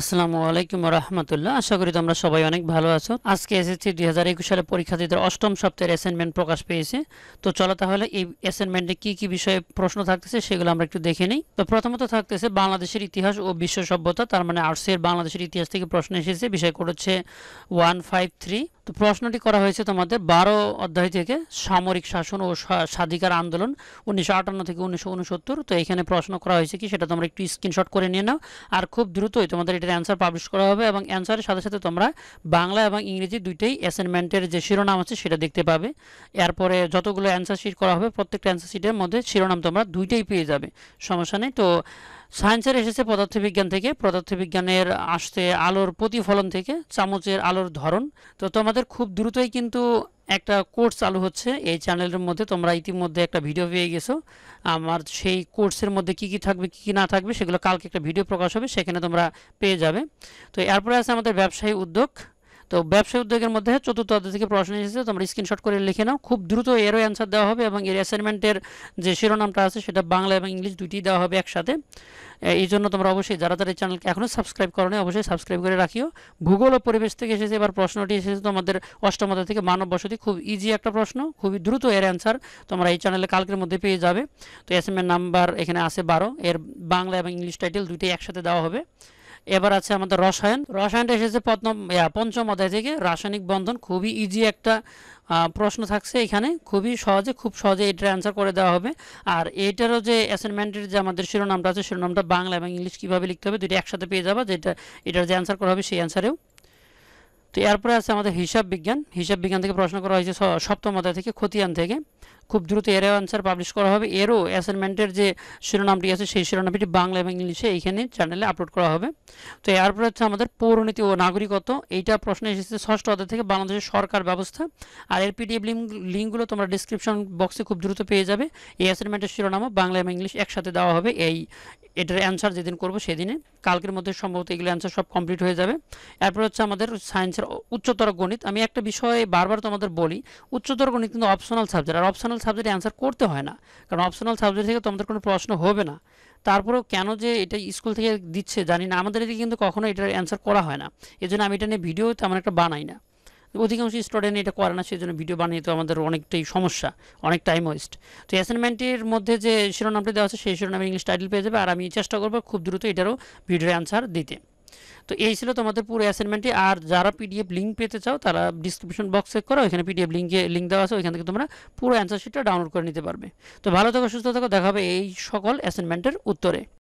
আসসালামু আলাইকুম রহমতুল্লাহ আশা করি তোমরা সবাই অনেক ভালো আছো আজকে এসএসসি দুই হাজার একুশ সালে পরীক্ষার্থীদের অষ্টম সপ্তাহের অ্যাসাইনমেন্ট প্রকাশ পেয়েছে তো চলো তাহলে এই অ্যাসাইনমেন্টে কি কি বিষয়ে প্রশ্ন থাকতেছে সেগুলো আমরা একটু দেখে নিই তো প্রথমত থাকতেছে বাংলাদেশের ইতিহাস ও বিশ্ব সভ্যতা তার মানে আর্টসের বাংলাদেশের ইতিহাস থেকে প্রশ্ন এসেছে বিষয় করেছে ওয়ান ফাইভ থ্রি তো প্রশ্নটি করা হয়েছে তোমাদের বারো অধ্যায় থেকে সামরিক শাসন ও স্বাধিকার আন্দোলন উনিশশো আটান্ন থেকে উনিশশো উনসত্তর তো এখানে প্রশ্ন করা হয়েছে কি সেটা তোমরা একটু স্ক্রিনশট করে নিয়ে নাও আর খুব দ্রুতই তোমাদের এটার অ্যান্সার পাবলিশ করা হবে এবং অ্যান্সারের সাথে সাথে তোমরা বাংলা এবং ইংরেজি দুইটাই অ্যাসাইনমেন্টের যে শিরোনাম আছে সেটা দেখতে পাবে এরপরে যতগুলো অ্যান্সার শিট করা হবে প্রত্যেকটা অ্যান্সার শিটের মধ্যে শিরোনাম তোমরা দুইটাই পেয়ে যাবে সমস্যা নেই তো সায়েন্সের এসেছে পদার্থবিজ্ঞান থেকে পদার্থবিজ্ঞানের আসতে আলোর প্রতিফলন থেকে চামচের আলোর ধরন তো তোমাদের খুব দ্রুতই কিন্তু একটা কোর্স চালু হচ্ছে এই চ্যানেলের মধ্যে তোমরা ইতিমধ্যে একটা ভিডিও পেয়ে গেছো আমার সেই কোর্সের মধ্যে কি কি থাকবে কি কি না থাকবে সেগুলো কালকে একটা ভিডিও প্রকাশ হবে সেখানে তোমরা পেয়ে যাবে তো এরপরে আছে আমাদের ব্যবসায়ী উদ্যোগ তো ব্যবসায়ী উদ্যোগের মধ্যে চতুর্থ অধ্যায় থেকে প্রশ্ন এসেছে তোমরা স্ক্রিনশট করে লিখে নাও খুব দ্রুত এরও অ্যান্সার দেওয়া হবে এবং এর অ্যাসাইনমেন্টের যে শিরোনামটা আছে সেটা বাংলা এবং ইংলিশ দুটি দেওয়া হবে একসাথে এই জন্য তোমরা অবশ্যই যারা যারা এই চ্যানেলকে এখনও সাবস্ক্রাইব করো নি অবশ্যই সাবস্ক্রাইব করে রাখিও ভূগোল ও পরিবেশ থেকে এসেছে এবার প্রশ্নটি এসেছে তোমাদের অষ্টম থেকে মানব বসতি খুব ইজি একটা প্রশ্ন খুবই দ্রুত এর অ্যান্সার তোমরা এই চ্যানেলে কালকের মধ্যে পেয়ে যাবে তো এস নাম্বার এখানে আছে বারো এর বাংলা এবং ইংলিশ টাইটেল দুইটাই একসাথে দেওয়া হবে এবার আছে আমাদের রসায়ন রসায়নটা এসেছে পদ্ম পঞ্চম অধ্যায় থেকে রাসায়নিক বন্ধন খুবই ইজি একটা প্রশ্ন থাকছে এখানে খুবই সহজে খুব সহজে এটার অ্যান্সার করে দেওয়া হবে আর এটারও যে অ্যাসাইনমেন্টের যে আমাদের শিরোনামটা আছে শিরোনামটা বাংলা এবং ইংলিশ কীভাবে লিখতে হবে দুটি একসাথে পেয়ে যাবা যেটা এটার যে অ্যান্সার করা হবে সেই অ্যান্সারেও তো এরপরে আছে আমাদের হিসাব বিজ্ঞান হিসাব বিজ্ঞান থেকে প্রশ্ন করা হয়েছে সপ্তম অধ্যায় থেকে খতিয়ান থেকে খুব দ্রুত এরও অ্যান্সার পাবলিশ করা হবে এরও অ্যাসাইনমেন্টের যে শিরোনামটি আছে সেই শিরোনামটি বাংলা এবং ইংলিশে এইখানে চ্যানেলে আপলোড করা হবে তো এরপরে হচ্ছে আমাদের পৌরনীতি ও নাগরিকত্ব এইটা প্রশ্ন এসেছে ষষ্ঠ অধ্যায় থেকে বাংলাদেশের সরকার ব্যবস্থা আর এর পিডিএফ লিঙ্ক লিঙ্কগুলো তোমরা ডিসক্রিপশন বক্সে খুব দ্রুত পেয়ে যাবে এই অ্যাসাইনমেন্টের শিরোনামও বাংলা এবং ইংলিশ একসাথে দেওয়া হবে এই এটার অ্যান্সার যেদিন করব সেদিনে কালকের মধ্যে সম্ভবত এগুলো অ্যান্সার সব কমপ্লিট হয়ে যাবে এরপর হচ্ছে আমাদের সায়েন্সের উচ্চতর গণিত আমি একটা বিষয়ে বারবার তোমাদের বলি উচ্চতর গণিত কিন্তু অপশনাল সাবজেক্ট আর অপশনাল সাবজেক্টে অ্যান্সার করতে হয় না কারণ অপশনাল সাবজেক্ট থেকে তোমাদের কোনো প্রশ্ন হবে না তারপরেও কেন যে এটা স্কুল থেকে দিচ্ছে জানি না আমাদের এদিকে কিন্তু কখনো এটার অ্যান্সার করা হয় না এজন্য আমি এটা নিয়ে ভিডিও তেমন একটা বানাই না অধিকাংশ স্টুডেন্ট এটা করে না সেই জন্য ভিডিও বানিয়ে তো আমাদের অনেকটাই সমস্যা অনেক টাইম ওয়েস্ট তো অ্যাসাইনমেন্টের মধ্যে যে শিরোনামটি দেওয়া আছে সেই শিরোনামে ইংলিশ টাইটেল পেয়ে যাবে আর আমি চেষ্টা করবো খুব দ্রুত এটারও ভিডিওর অ্যান্সার দিতে তো এই ছিল তোমাদের পুরো অ্যাসাইনমেন্টটি আর যারা পিডিএফ লিঙ্ক পেতে চাও তারা ডিসক্রিপশন বক্স চেক করো ওইখানে পিডিএফ লিঙ্কে লিঙ্ক দেওয়া আছে ওইখান থেকে তোমরা পুরো অ্যান্সার শিটটা ডাউনলোড করে নিতে পারবে তো ভালো থাকো সুস্থ থাকো দেখা হবে এই সকল অ্যাসাইনমেন্টের উত্তরে